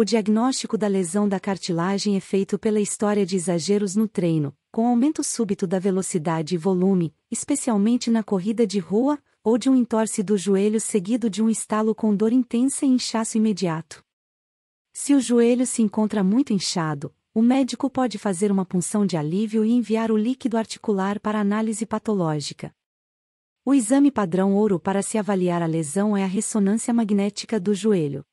O diagnóstico da lesão da cartilagem é feito pela história de exageros no treino, com aumento súbito da velocidade e volume, especialmente na corrida de rua, ou de um entorce do joelho seguido de um estalo com dor intensa e inchaço imediato. Se o joelho se encontra muito inchado, o médico pode fazer uma punção de alívio e enviar o líquido articular para análise patológica. O exame padrão ouro para se avaliar a lesão é a ressonância magnética do joelho.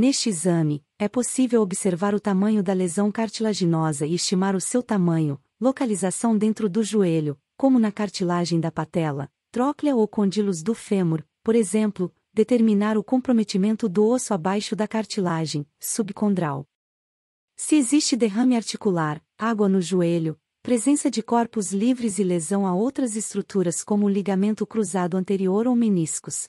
Neste exame, é possível observar o tamanho da lesão cartilaginosa e estimar o seu tamanho, localização dentro do joelho, como na cartilagem da patela, tróclea ou condilos do fêmur, por exemplo, determinar o comprometimento do osso abaixo da cartilagem, subcondral. Se existe derrame articular, água no joelho, presença de corpos livres e lesão a outras estruturas como o ligamento cruzado anterior ou meniscos.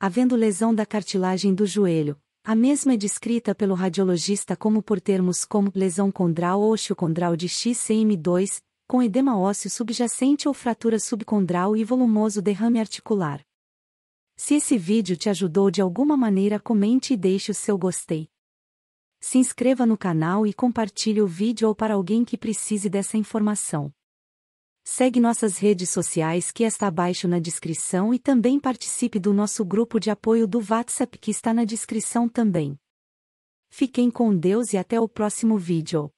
Havendo lesão da cartilagem do joelho, a mesma é descrita pelo radiologista como por termos como lesão condral ou osteocondral de XCM2, com edema ósseo subjacente ou fratura subcondral e volumoso derrame articular. Se esse vídeo te ajudou de alguma maneira, comente e deixe o seu gostei. Se inscreva no canal e compartilhe o vídeo ou para alguém que precise dessa informação. Segue nossas redes sociais que está abaixo na descrição e também participe do nosso grupo de apoio do WhatsApp que está na descrição também. Fiquem com Deus e até o próximo vídeo.